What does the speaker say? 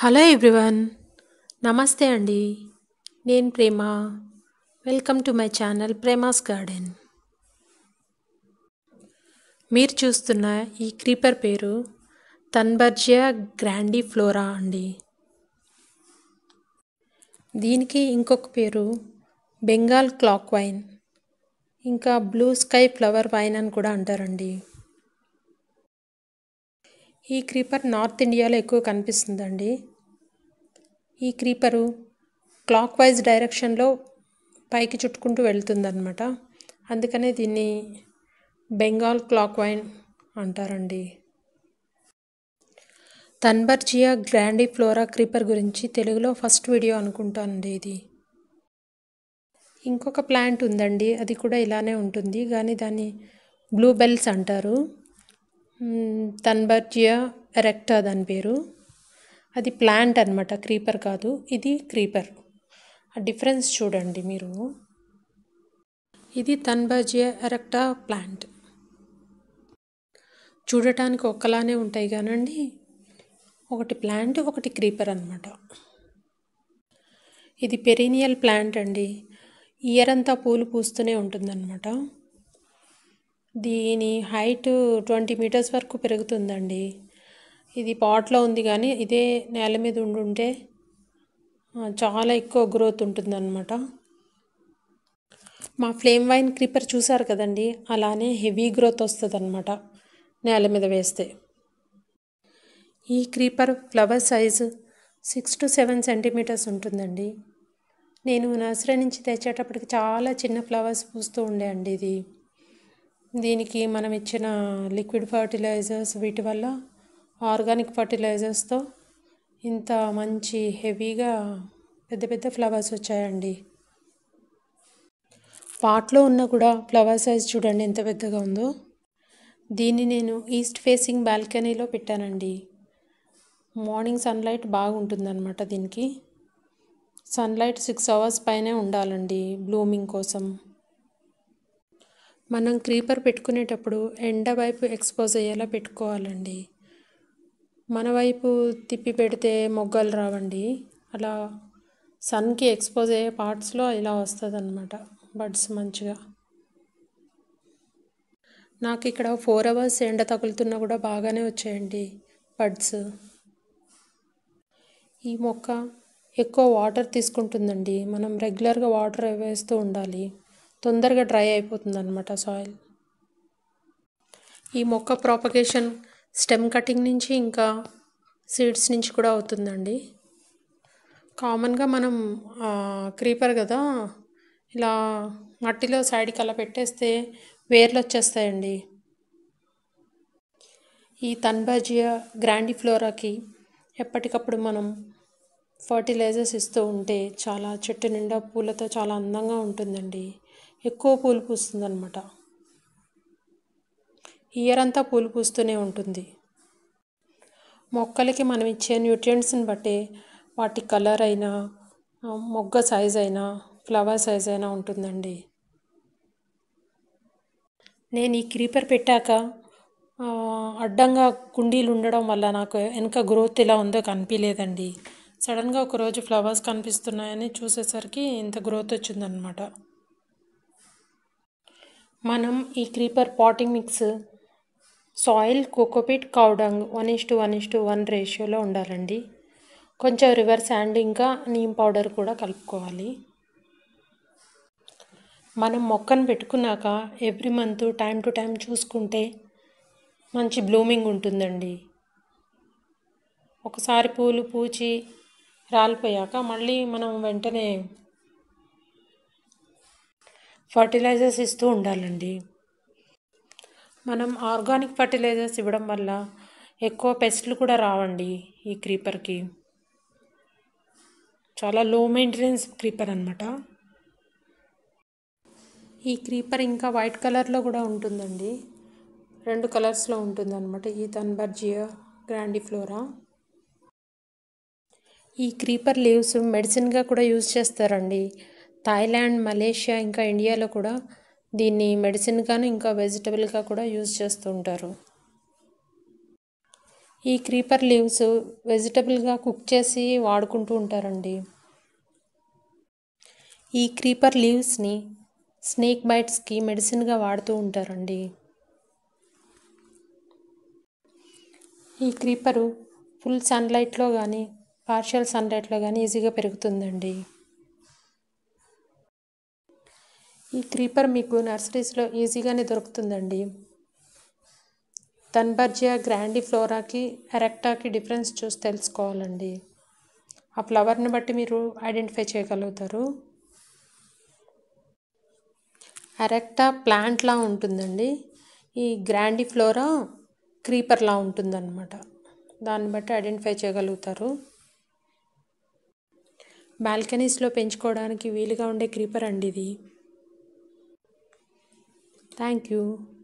Hello everyone నమస్తే అండి నేను Prema welcome to my channel Prema's garden మీరు చూస్తున్న ఈ క్రీపర్ పేరు తన్బర్జియా గ్రాండీ ఫ్లోరా అండి దీనికి ఇంకొక పేరు బెంగాల్ క్లాక్ వైన్ ఇంకా బ్లూ స్కై ఫ్లవర్ వైన్ అని కూడా అంటారండి ఈ క్రీపర్ నార్త్ ఇండియాలో ఎక్కువ కనిపిస్తుందండి ఈ క్రీపరు క్లాక్ వైజ్ డైరెక్షన్లో పైకి చుట్టుకుంటూ వెళుతుందనమాట అందుకనే దీన్ని బెంగాల్ క్లాక్ వైన్ అంటారండి తన్బర్జియా ఫ్లోరా క్రీపర్ గురించి తెలుగులో ఫస్ట్ వీడియో అనుకుంటానండి ఇది ఇంకొక ప్లాంట్ ఉందండి అది కూడా ఇలానే ఉంటుంది కానీ దాన్ని బ్లూ బెల్స్ అంటారు తన్బర్జియా ఎరెక్టా దాని పేరు అది ప్లాంట్ అనమాట క్రీపర్ కాదు ఇది క్రీపర్ ఆ డిఫరెన్స్ చూడండి మీరు ఇది తన్బర్జియా ఎరెక్టా ప్లాంట్ చూడటానికి ఒక్కలానే ఉంటాయి కానండి ఒకటి ప్లాంట్ ఒకటి క్రీపర్ అనమాట ఇది పెరీనియల్ ప్లాంట్ అండి ఇయర్ అంతా పూలు పూస్తూనే ఉంటుందన్నమాట దీని హైట్ ట్వంటీ మీటర్స్ వరకు పెరుగుతుందండి ఇది పాట్లో ఉంది కానీ ఇదే నేల మీద ఉండుంటే చాలా ఎక్కువ గ్రోత్ ఉంటుందన్నమాట మా ఫ్లేమ్ వైన్ క్రీపర్ చూసారు కదండి అలానే హెవీ గ్రోత్ వస్తుంది అనమాట నేల మీద వేస్తే ఈ creeper flower size six to seven centimeters ఉంటుందండి నేను నర్సరీ నుంచి తెచ్చేటప్పటికి చాలా చిన్న ఫ్లవర్స్ పూస్తూ ఉండే అండి ఇది దీనికి మనం ఇచ్చిన లిక్విడ్ ఫర్టిలైజర్స్ వీటి వల్ల ఆర్గానిక్ ఫర్టిలైజర్స్తో ఇంత మంచి హెవీగా పెద్ద పెద్ద ఫ్లవర్స్ వచ్చాయండి పాట్లో ఉన్న కూడా ఫ్లవర్ సైజ్ చూడండి ఎంత పెద్దగా ఉందో దీన్ని నేను ఈస్ట్ ఫేసింగ్ బాల్కనీలో పెట్టానండి మార్నింగ్ సన్లైట్ బాగుంటుందన్నమాట దీనికి సన్లైట్ సిక్స్ అవర్స్ పైనే ఉండాలండి బ్లూమింగ్ కోసం మనం క్రీపర్ పెట్టుకునేటప్పుడు ఎండ వైపు ఎక్స్పోజ్ అయ్యేలా పెట్టుకోవాలండి మన వైపు తిప్పి పెడితే మొగ్గలు రావండి అలా సన్కి ఎక్స్పోజ్ అయ్యే పార్ట్స్లో ఇలా వస్తుంది అనమాట బడ్స్ మంచిగా నాకు ఇక్కడ ఫోర్ అవర్స్ ఎండ తగులుతున్నా కూడా బాగానే వచ్చాయండి బడ్స్ ఈ మొక్క ఎక్కువ వాటర్ తీసుకుంటుందండి మనం రెగ్యులర్గా వాటర్ వేస్తూ ఉండాలి తొందరగా డ్రై అయిపోతుంది అనమాట సాయిల్ ఈ మొక్క ప్రాపగేషన్ స్టెమ్ కటింగ్ నుంచి ఇంకా సీడ్స్ నుంచి కూడా అవుతుందండి కామన్గా మనం క్రీపర్ కదా ఇలా మట్టిలో సైడ్కి అలా పెట్టేస్తే వేర్లు వచ్చేస్తాయండి ఈ తన్బాజియా ఫ్లోరాకి ఎప్పటికప్పుడు మనం ఫర్టిలైజర్స్ ఇస్తూ ఉంటే చాలా చెట్టు నిండా పూలతో చాలా అందంగా ఉంటుందండి ఎక్కువ పూలు పూస్తుంది అనమాట ఇయర్ అంతా పూలు పూస్తూనే ఉంటుంది మొక్కలకి మనం ఇచ్చే న్యూట్రియంట్స్ని బట్టి వాటి కలర్ అయినా మొగ్గ సైజ్ అయినా ఫ్లవర్ సైజ్ అయినా ఉంటుందండి నేను ఈ క్రీపర్ పెట్టాక అడ్డంగా కుండీలు ఉండడం వల్ల నాకు వెనక గ్రోత్ ఇలా ఉందో కనిపించలేదండి సడన్గా ఒకరోజు ఫ్లవర్స్ కనిపిస్తున్నాయని చూసేసరికి ఇంత గ్రోత్ వచ్చిందనమాట మనం ఈ creeper potting mix soil cocopeat cow dung one is to one is to one రేషియోలో ఉండాలండి కొంచెం రివర్ శాండ్ ఇంకా నీమ్ పౌడర్ కూడా కలుపుకోవాలి మనం మొక్కను పెట్టుకున్నాక every month time to time చూసుకుంటే మంచి బ్లూమింగ్ ఉంటుందండి ఒకసారి పూలు పూచి రాలిపోయాక మళ్ళీ మనం వెంటనే ఫర్టిలైజర్స్ ఇస్తూ ఉండాలండి మనం ఆర్గానిక్ ఫర్టిలైజర్స్ ఇవ్వడం వల్ల ఎక్కువ పెస్ట్లు కూడా రావండి ఈ క్రీపర్కి చాలా లో మెయింటెనెన్స్ క్రీపర్ అనమాట ఈ క్రీపర్ ఇంకా వైట్ కలర్లో కూడా ఉంటుందండి రెండు కలర్స్లో ఉంటుందన్నమాట ఈ తన్బర్జియా గ్రాండిఫ్లోరా ఈ క్రీపర్ లీవ్స్ మెడిసిన్గా కూడా యూజ్ చేస్తారండి థాయిలాండ్ మలేషియా ఇంకా ఇండియాలో కూడా దీన్ని మెడిసిన్గాను ఇంకా వెజిటబుల్గా కూడా యూజ్ చేస్తూ ఉంటారు ఈ క్రీపర్ లీవ్స్ వెజిటబుల్గా కుక్ చేసి వాడుకుంటూ ఉంటారండి ఈ క్రీపర్ లీవ్స్ని స్నేక్ బైట్స్కి మెడిసిన్గా వాడుతూ ఉంటారండి ఈ క్రీపరు ఫుల్ సన్లైట్లో కానీ పార్షియల్ సన్లైట్లో కానీ ఈజీగా పెరుగుతుందండి ఈ క్రీపర్ మీకు నర్సరీస్లో ఈజీగానే దొరుకుతుందండి తన్బర్జియా ఫ్లోరాకి ఎరెక్టాకి డిఫరెన్స్ చూసి తెలుసుకోవాలండి ఆ ఫ్లవర్ని బట్టి మీరు ఐడెంటిఫై చేయగలుగుతారు ఎరెక్టా ప్లాంట్లా ఉంటుందండి ఈ గ్రాండి ఫ్లోరా క్రీపర్లా ఉంటుందన్నమాట దాన్ని బట్టి ఐడెంటిఫై చేయగలుగుతారు బాల్కనీస్లో పెంచుకోవడానికి వీలుగా ఉండే క్రీపర్ అండి ఇది Thank you.